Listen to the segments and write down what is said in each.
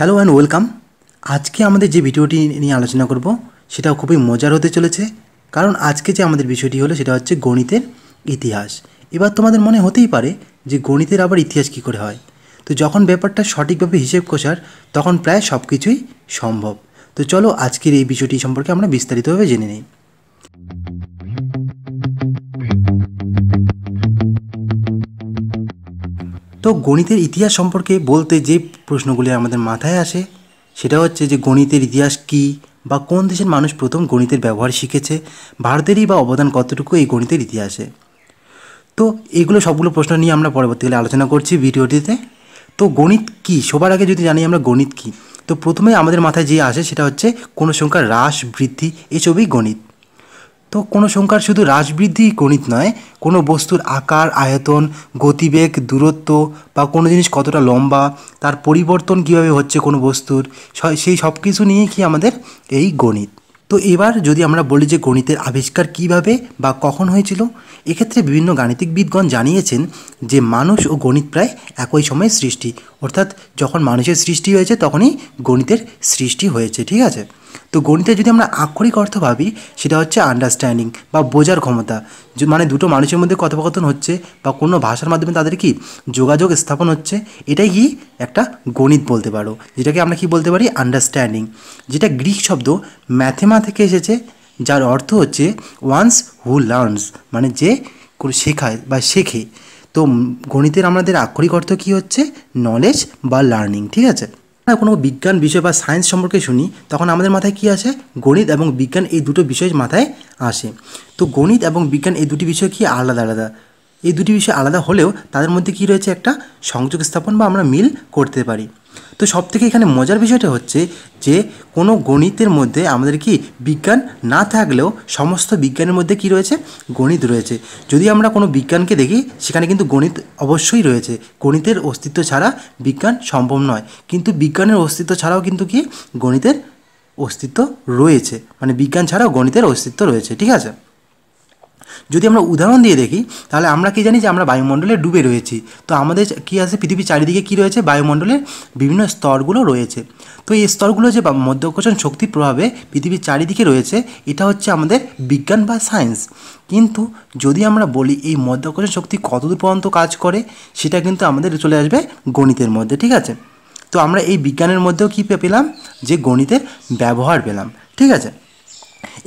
hello and welcome আজকে আমাদের যে ভিডিওটি নিয়ে আলোচনা করব সেটাও খুবই মজার হতে চলেছে কারণ আজকে যে আমাদের বিষয়টি হলো সেটা হচ্ছে গণিতের ইতিহাস এবার তোমাদের মনে হতেই পারে যে গণিতের আবার ইতিহাস কি করে হয় তো যখন ব্যাপারটা সঠিকভাবে হিসেব কষার তখন প্রায় সব কিছুই সম্ভব তো চলো আজকের এই বিষয়টি সম্পর্কে আমরা বিস্তারিতভাবে জেনে নিই তো গণিতের ইতিহাস সম্পর্কে বলতে যে প্রশ্নগুলি আমাদের মাথায় আসে সেটা হচ্ছে যে গণিতের ইতিহাস কি বা কোন দেশের মানুষ প্রথম গণিতের ব্যবহার শিখেছে ভারতেরই বা অবদান কতটুকু এই গণিতের ইতিহাসে তো এগুলো সবগুলো প্রশ্ন নিয়ে আমরা পরবর্তীকালে আলোচনা করছি ভিডিওটিতে তো গণিত কি সবার আগে যদি জানি আমরা গণিত কি তো প্রথমে আমাদের মাথায় যে আসে সেটা হচ্ছে কোনো সংখ্যা হ্রাস বৃদ্ধি এসবই গণিত তো কোনো সংখ্যার শুধু হ্রাসবৃদ্ধি গণিত নয় কোনো বস্তুর আকার আয়তন গতিবেগ দূরত্ব বা কোনো জিনিস কতটা লম্বা তার পরিবর্তন কিভাবে হচ্ছে কোনো বস্তুর সেই সব কিছু নিয়ে কি আমাদের এই গণিত তো এবার যদি আমরা বলি যে গণিতের আবিষ্কার কিভাবে বা কখন হয়েছিল এক্ষেত্রে বিভিন্ন গাণিতিকবিদগণ জানিয়েছেন যে মানুষ ও গণিত প্রায় একই সময়ে সৃষ্টি অর্থাৎ যখন মানুষের সৃষ্টি হয়েছে তখনই গণিতের সৃষ্টি হয়েছে ঠিক আছে তো গণিতে যদি আমরা আক্ষরিক অর্থ ভাবি সেটা হচ্ছে আন্ডারস্ট্যান্ডিং বা বোঝার ক্ষমতা মানে দুটো মানুষের মধ্যে কথোপকথন হচ্ছে বা কোনো ভাষার মাধ্যমে তাদের কি যোগাযোগ স্থাপন হচ্ছে এটাই কি একটা গণিত বলতে পারো যেটাকে আমরা কি বলতে পারি আন্ডারস্ট্যান্ডিং যেটা গ্রিক শব্দ ম্যাথেমা থেকে এসেছে যার অর্থ হচ্ছে ওয়ান্স হু লার্নস মানে যে শেখায় বা শেখে তো গণিতের আমাদের আক্ষরিক অর্থ কী হচ্ছে নলেজ বা লার্নিং ঠিক আছে আমরা কোনো বিজ্ঞান বিষয় বা সায়েন্স সম্পর্কে শুনি তখন আমাদের মাথায় কি আসে গণিত এবং বিজ্ঞান এই দুটো বিষয় মাথায় আসে তো গণিত এবং বিজ্ঞান এই দুটি বিষয় কি আলাদা আলাদা এই দুটি বিষয় আলাদা হলেও তাদের মধ্যে কি রয়েছে একটা সংযোগ স্থাপন বা আমরা মিল করতে পারি তো সব থেকে এখানে মজার বিষয়টা হচ্ছে যে কোনো গণিতের মধ্যে আমাদের কি বিজ্ঞান না থাকলেও সমস্ত বিজ্ঞানের মধ্যে কি রয়েছে গণিত রয়েছে যদি আমরা কোনো বিজ্ঞানকে দেখি সেখানে কিন্তু গণিত অবশ্যই রয়েছে গণিতের অস্তিত্ব ছাড়া বিজ্ঞান সম্ভব নয় কিন্তু বিজ্ঞানের অস্তিত্ব ছাড়াও কিন্তু কি গণিতের অস্তিত্ব রয়েছে মানে বিজ্ঞান ছাড়াও গণিতের অস্তিত্ব রয়েছে ঠিক আছে যদি আমরা উদাহরণ দিয়ে দেখি তাহলে আমরা কি জানি যে আমরা বায়ুমণ্ডলে ডুবে রয়েছি তো আমাদের কি আছে পৃথিবীর চারিদিকে কি রয়েছে বায়ুমণ্ডলের বিভিন্ন স্তরগুলো রয়েছে তো এই স্তরগুলো যে মধ্যকর্ষণ শক্তির প্রভাবে পৃথিবীর চারিদিকে রয়েছে এটা হচ্ছে আমাদের বিজ্ঞান বা সায়েন্স কিন্তু যদি আমরা বলি এই মধ্যাকর্ষণ শক্তি কতদূর পর্যন্ত কাজ করে সেটা কিন্তু আমাদের চলে আসবে গণিতের মধ্যে ঠিক আছে তো আমরা এই বিজ্ঞানের মধ্যেও কী পেলাম যে গণিতের ব্যবহার পেলাম ঠিক আছে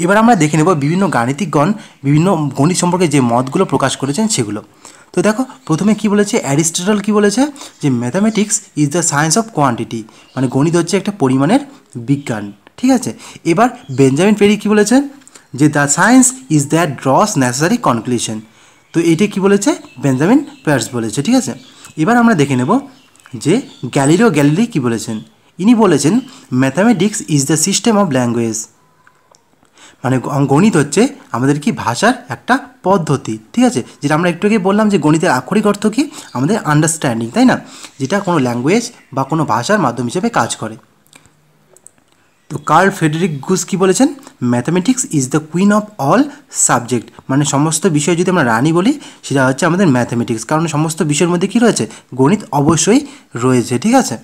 এবার আমরা দেখে নেব বিভিন্ন গাণিতিকগণ বিভিন্ন গণিত সম্পর্কে যে মতগুলো প্রকাশ করেছেন সেগুলো তো দেখো প্রথমে কি বলেছে অ্যারিস্টটল কি বলেছে যে mathematics is the science of quantity মানে গণিত হচ্ছে একটা পরিমাণের বিজ্ঞান ঠিক আছে এবার বেঞ্জামিন পেরি কি বলেছেন যে the science is that draws necessary conclusion তো এটা কি বলেছে বেঞ্জামিন পেয়ার্স বলেছে ঠিক আছে এবার আমরা দেখে নেব যে গ্যালিরো গ্যালিলি কি বলেছেন ইনি বলেছেন mathematics is the system of language মানে গণিত হচ্ছে আমাদের কি ভাষার একটা পদ্ধতি ঠিক আছে যেটা আমরা একটু আগে বললাম যে গণিতের আক্ষরিক অর্থ কী আমাদের আন্ডারস্ট্যান্ডিং তাই না যেটা কোনো ল্যাঙ্গুয়েজ বা কোনো ভাষার মাধ্যম হিসেবে কাজ করে তো কার্ল ফেডেরিক গুস কি বলেছেন mathematics is the queen of all subject মানে সমস্ত বিষয় যদি আমরা রানি বলি সেটা হচ্ছে আমাদের ম্যাথামেটিক্স কারণ সমস্ত বিষয়ের মধ্যে কি রয়েছে গণিত অবশ্যই রয়েছে ঠিক আছে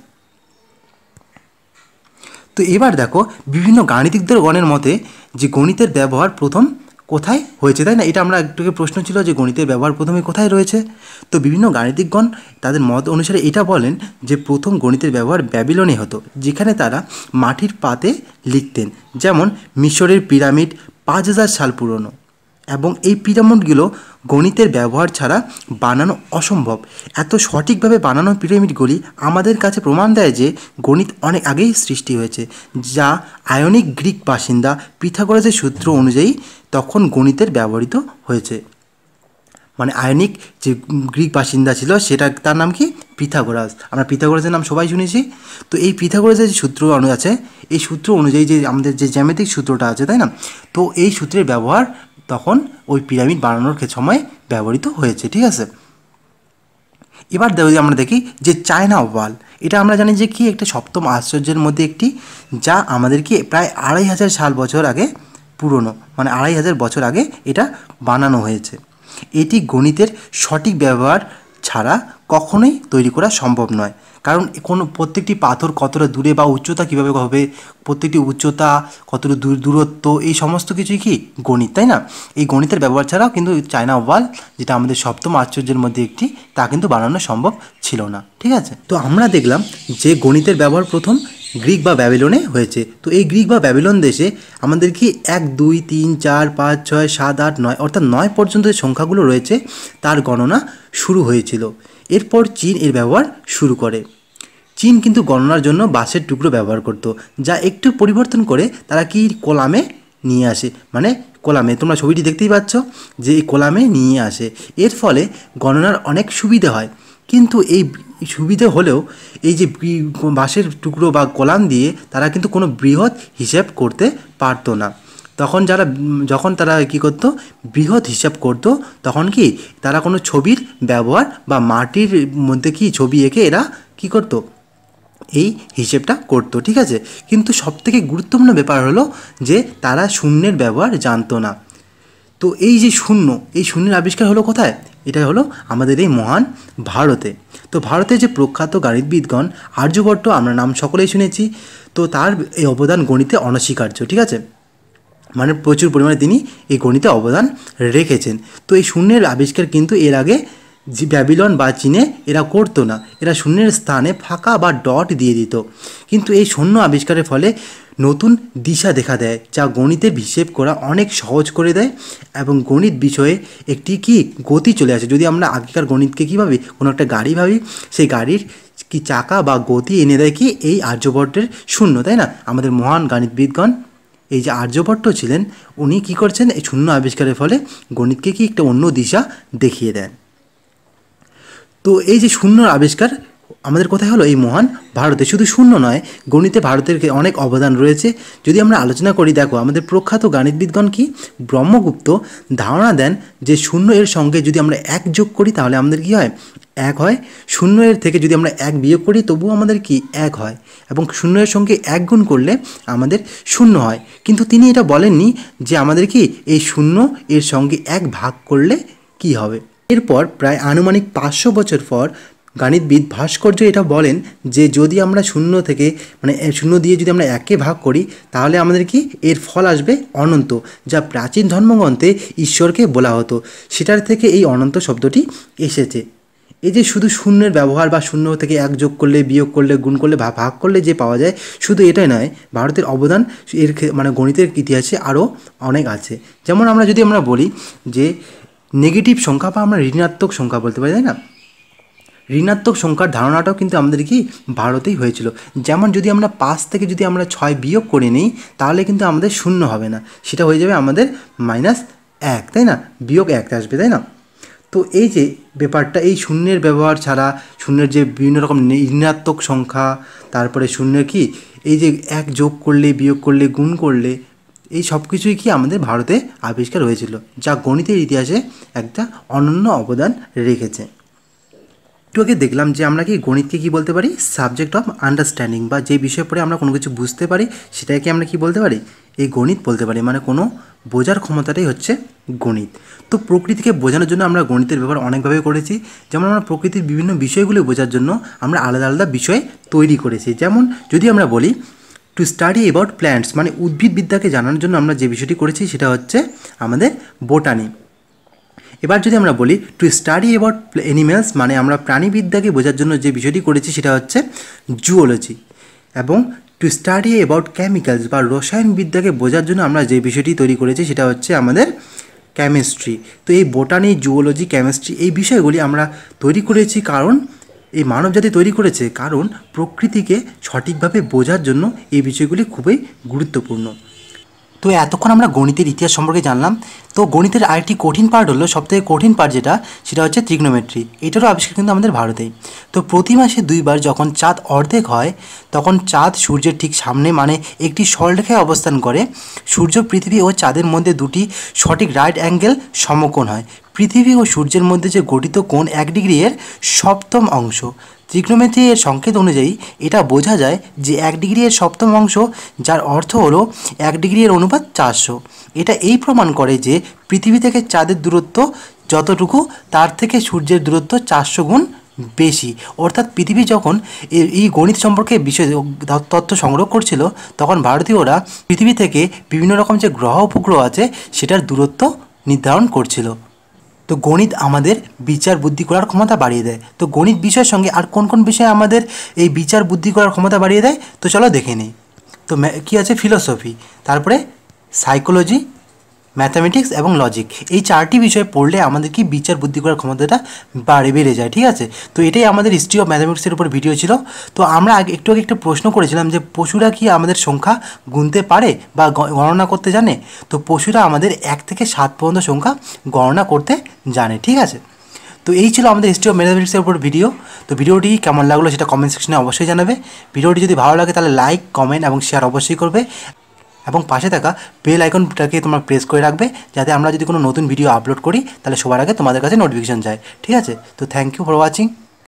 তো এবার দেখো বিভিন্ন গাণিতিকদের গণের মতে যে গণিতের ব্যবহার প্রথম কোথায় হয়েছে তাই না এটা আমরা একটুকে প্রশ্ন ছিল যে গণিতের ব্যবহার প্রথমে কোথায় রয়েছে তো বিভিন্ন গাণিতিকগণ তাদের মত অনুসারে এটা বলেন যে প্রথম গণিতের ব্যবহার ব্যাবিলনে হতো যেখানে তারা মাটির পাতে লিখতেন যেমন মিশরের পিরামিড পাঁচ হাজার সাল পুরনো এবং এই পিরামিডগুলো গণিতের ব্যবহার ছাড়া বানানো অসম্ভব এত সঠিকভাবে বানানো পিরামিডগুলি আমাদের কাছে প্রমাণ দেয় যে গণিত অনেক আগেই সৃষ্টি হয়েছে যা আয়নিক গ্রিক বাসিন্দা পিথাগোরাসের সূত্র অনুযায়ী তখন গণিতের ব্যবহৃত হয়েছে মানে আয়নিক যে গ্রিক বাসিন্দা ছিল সেটা তার নাম কি পিথাগোরাস আমরা পিথাগোরাসের নাম সবাই শুনেছি তো এই পিথাগোরাসের যে সূত্র আছে এই সূত্র অনুযায়ী যে আমাদের যে জ্যামিতিক সূত্রটা আছে তাই না তো এই সূত্রের ব্যবহার তখন ওই পিরামিড বানানোর সময় ব্যবহৃত হয়েছে ঠিক আছে এবার যদি আমরা দেখি যে চায়না ওয়াল এটা আমরা জানি যে কি একটা সপ্তম আশ্চর্যের মধ্যে একটি যা আমাদেরকে প্রায় আড়াই হাজার সাল বছর আগে পুরনো মানে আড়াই হাজার বছর আগে এটা বানানো হয়েছে এটি গণিতের সঠিক ব্যবহার ছাড়া কখনোই তৈরি করা সম্ভব নয় কারণ কোনো প্রত্যেকটি পাথর কতটা দূরে বা উচ্চতা কীভাবে হবে প্রত্যেকটি উচ্চতা কতটা দূর দূরত্ব এই সমস্ত কিছুই কি গণিত তাই না এই গণিতের ব্যবহার ছাড়াও কিন্তু চায়না ওয়াল যেটা আমাদের সপ্তম আশ্চর্যের মধ্যে একটি তা কিন্তু বানানো সম্ভব ছিল না ঠিক আছে তো আমরা দেখলাম যে গণিতের ব্যবহার প্রথম গ্রিক বা ব্যাবিলনে হয়েছে তো এই গ্রিক বা ব্যাবিলন দেশে আমাদেরকে এক দুই তিন চার পাঁচ ছয় সাত আট নয় অর্থাৎ নয় পর্যন্ত যে সংখ্যাগুলো রয়েছে তার গণনা শুরু হয়েছিল এরপর চীন এর ব্যবহার শুরু করে চীন কিন্তু গণনার জন্য বাঁশের টুকরো ব্যবহার করত যা একটু পরিবর্তন করে তারা কি কলামে নিয়ে আসে মানে কলামে তোমরা ছবিটি দেখতেই পাচ্ছ যে এই কলামে নিয়ে আসে এর ফলে গণনার অনেক সুবিধে হয় কিন্তু এই সুবিধে হলেও এই যে বাঁশের টুকরো বা গোলাম দিয়ে তারা কিন্তু কোনো বৃহৎ হিসেব করতে পারতো না তখন যারা যখন তারা কি করত বৃহৎ হিসাব করত তখন কি তারা কোনো ছবির ব্যবহার বা মাটির মধ্যে কি ছবি এঁকে এরা কি করত এই হিসেবটা করত ঠিক আছে কিন্তু সবথেকে গুরুত্বপূর্ণ ব্যাপার হলো যে তারা শূন্যের ব্যবহার জানতো না তো এই যে শূন্য এই শূন্যের আবিষ্কার হলো কোথায় এটাই হলো আমাদের এই মহান ভারতে তো ভারতে যে প্রখ্যাত গাণিতবিদগণ আর্যভট্ট আমরা নাম সকলেই শুনেছি তো তার এই অবদান গণিতে অনস্বীকার্য ঠিক আছে মানে প্রচুর পরিমাণে তিনি এই গণিতে অবদান রেখেছেন তো এই শূন্যের আবিষ্কার কিন্তু এর আগে ব্যাবিলন বা চীনে এরা করতো না এরা শূন্যের স্থানে ফাঁকা বা ডট দিয়ে দিত কিন্তু এই শূন্য আবিষ্কারের ফলে নতুন দিশা দেখা দেয় যা গণিতের হিসেব করা অনেক সহজ করে দেয় এবং গণিত বিষয়ে একটি কি গতি চলে আসে যদি আমরা আগেকার গণিতকে কী ভাবি কোনো একটা গাড়ি ভাবি সেই গাড়ির কি চাকা বা গতি এনে দেয় কি এই আর্যভট্টের শূন্য তাই না আমাদের মহান গণিতবিদগণ এই যে আর্যভট্ট ছিলেন উনি কি করছেন এই শূন্য আবিষ্কারের ফলে গণিতকে কি একটা অন্য দিশা দেখিয়ে দেন তো এই যে শূন্যর আবিষ্কার আমাদের কথা হলো এই মহান ভারতে শুধু শূন্য নয় গণিতে ভারতের অনেক অবদান রয়েছে যদি আমরা আলোচনা করি দেখো আমাদের প্রখ্যাত গণিতবিদগণ কি ব্রহ্মগুপ্ত ধারণা দেন যে শূন্য এর সঙ্গে যদি আমরা এক যোগ করি তাহলে আমাদের কি হয় এক হয় শূন্য এর থেকে যদি আমরা এক বিয়োগ করি তবুও আমাদের কি এক হয় এবং শূন্য এর সঙ্গে এক গুণ করলে আমাদের শূন্য হয় কিন্তু তিনি এটা বলেননি যে আমাদের কি এই শূন্য এর সঙ্গে এক ভাগ করলে কি হবে এরপর প্রায় আনুমানিক পাঁচশো বছর পর গণিতবিদ ভাস্কর্য এটা বলেন যে যদি আমরা শূন্য থেকে মানে শূন্য দিয়ে যদি আমরা একে ভাগ করি তাহলে আমাদের কি এর ফল আসবে অনন্ত যা প্রাচীন ধর্মগ্রন্থে ঈশ্বরকে বলা হতো সেটার থেকে এই অনন্ত শব্দটি এসেছে এই যে শুধু শূন্যের ব্যবহার বা শূন্য থেকে এক যোগ করলে বিয়োগ করলে গুণ করলে বা ভাগ করলে যে পাওয়া যায় শুধু এটাই নয় ভারতের অবদান এর মানে গণিতের ইতিহাসে আরও অনেক আছে যেমন আমরা যদি আমরা বলি যে নেগেটিভ সংখ্যা বা আমরা ঋণাত্মক সংখ্যা বলতে পারি তাই না ঋণাত্মক সংখ্যার ধারণাটাও কিন্তু আমাদের কি ভারতেই হয়েছিল যেমন যদি আমরা পাঁচ থেকে যদি আমরা ছয় বিয়োগ করে নিই তাহলে কিন্তু আমাদের শূন্য হবে না সেটা হয়ে যাবে আমাদের মাইনাস এক তাই না বিয়োগ এক আসবে তাই না তো এই যে ব্যাপারটা এই শূন্যের ব্যবহার ছাড়া শূন্যের যে বিভিন্ন রকম ঋণাত্মক সংখ্যা তারপরে শূন্যের কি এই যে এক যোগ করলে বিয়োগ করলে গুণ করলে এই সব কিছুই কি আমাদের ভারতে আবিষ্কার হয়েছিল যা গণিতের ইতিহাসে একটা অনন্য অবদান রেখেছে একটু আগে দেখলাম যে আমরা কি গণিতকে কি বলতে পারি সাবজেক্ট অফ আন্ডারস্ট্যান্ডিং বা যে বিষয় পড়ে আমরা কোনো কিছু বুঝতে পারি সেটাকে আমরা কি বলতে পারি এই গণিত বলতে পারি মানে কোনো বোঝার ক্ষমতাটাই হচ্ছে গণিত তো প্রকৃতিকে বোঝানোর জন্য আমরা গণিতের ব্যবহার অনেকভাবে করেছি যেমন আমরা প্রকৃতির বিভিন্ন বিষয়গুলো বোঝার জন্য আমরা আলাদা আলাদা বিষয় তৈরি করেছি যেমন যদি আমরা বলি টু স্টাডি অ্যাবাউট প্ল্যান্টস মানে উদ্ভিদবিদ্যাকে জানার জন্য আমরা যে বিষয়টি করেছি সেটা হচ্ছে আমাদের বোটানি এবার যদি আমরা বলি টু স্টাডি অ্যাবাউট অ্যানিম্যালস মানে আমরা প্রাণীবিদ্যাকে বোঝার জন্য যে বিষয়টি করেছি সেটা হচ্ছে জুওলজি এবং টু স্টাডি অ্যাবাউট কেমিক্যালস বা রসায়নবিদ্যাকে বোঝার জন্য আমরা যে বিষয়টি তৈরি করেছি সেটা হচ্ছে আমাদের কেমিস্ট্রি তো এই বোটানি জুওলজি কেমিস্ট্রি এই বিষয়গুলি আমরা তৈরি করেছি কারণ এই মানবজাতি তৈরি করেছে কারণ প্রকৃতিকে সঠিকভাবে বোঝার জন্য এই বিষয়গুলি খুবই গুরুত্বপূর্ণ তো এতক্ষণ আমরা গণিতের ইতিহাস সম্পর্কে জানলাম তো গণিতের আরেকটি কঠিন পার্ট হলো সবথেকে কঠিন পার্ট যেটা সেটা হচ্ছে ত্রিগ্নোমেট্রি এটারও আবিষ্কার কিন্তু আমাদের ভারতেই তো প্রতি মাসে দুইবার যখন চাঁদ অর্ধেক হয় তখন চাঁদ সূর্যের ঠিক সামনে মানে একটি সরলরেখায় অবস্থান করে সূর্য পৃথিবী ও চাঁদের মধ্যে দুটি সঠিক রাইট অ্যাঙ্গেল সমকোণ হয় পৃথিবী ও সূর্যের মধ্যে যে গঠিত কোণ এক ডিগ্রি এর সপ্তম অংশ ত্রিগ্নোমেথি এর সংকেত অনুযায়ী এটা বোঝা যায় যে এক ডিগ্রি এর সপ্তম অংশ যার অর্থ হলো এক ডিগ্রি এর অনুপাত চারশো এটা এই প্রমাণ করে যে পৃথিবী থেকে চাঁদের দূরত্ব যতটুকু তার থেকে সূর্যের দূরত্ব চারশো গুণ বেশি অর্থাৎ পৃথিবী যখন এই গণিত সম্পর্কে বিষয় তথ্য সংগ্রহ করছিল তখন ভারতীয়রা পৃথিবী থেকে বিভিন্ন রকম যে গ্রহ উপগ্রহ আছে সেটার দূরত্ব নির্ধারণ করছিল তো গণিত আমাদের বিচার বুদ্ধি করার ক্ষমতা বাড়িয়ে দেয় তো গণিত বিষয়ের সঙ্গে আর কোন কোন বিষয়ে আমাদের এই বিচার বুদ্ধি করার ক্ষমতা বাড়িয়ে দেয় তো চলো দেখে নিই তো কি আছে ফিলোসফি তারপরে সাইকোলজি ম্যাথামেটিক্স এবং লজিক এই চারটি বিষয় পড়লে আমাদের কি বিচার বুদ্ধি করার ক্ষমতাটা বাড়ে বেড়ে যায় ঠিক আছে তো এটাই আমাদের হিস্ট্রি অফ ম্যাথামেটিক্সের উপর ভিডিও ছিল তো আমরা আগে একটু আগে একটা প্রশ্ন করেছিলাম যে পশুরা কি আমাদের সংখ্যা গুনতে পারে বা গণনা করতে জানে তো পশুরা আমাদের এক থেকে সাত পর্যন্ত সংখ্যা গণনা করতে জানে ঠিক আছে তো এই ছিল আমাদের হিস্ট্রি অফ ম্যাথামেটিক্সের উপর ভিডিও তো ভিডিওটি কেমন লাগলো সেটা কমেন্ট সেকশনে অবশ্যই জানাবে ভিডিওটি যদি ভালো লাগে তাহলে লাইক কমেন্ট এবং শেয়ার অবশ্যই করবে এবং পাশে থাকা বেল আইকনটাকে তোমরা প্রেস করে রাখবে যাতে আমরা যদি কোনো নতুন ভিডিও আপলোড করি তাহলে সবার আগে তোমাদের কাছে নোটিফিকেশন যায় ঠিক আছে তো থ্যাংক ইউ ফর ওয়াচিং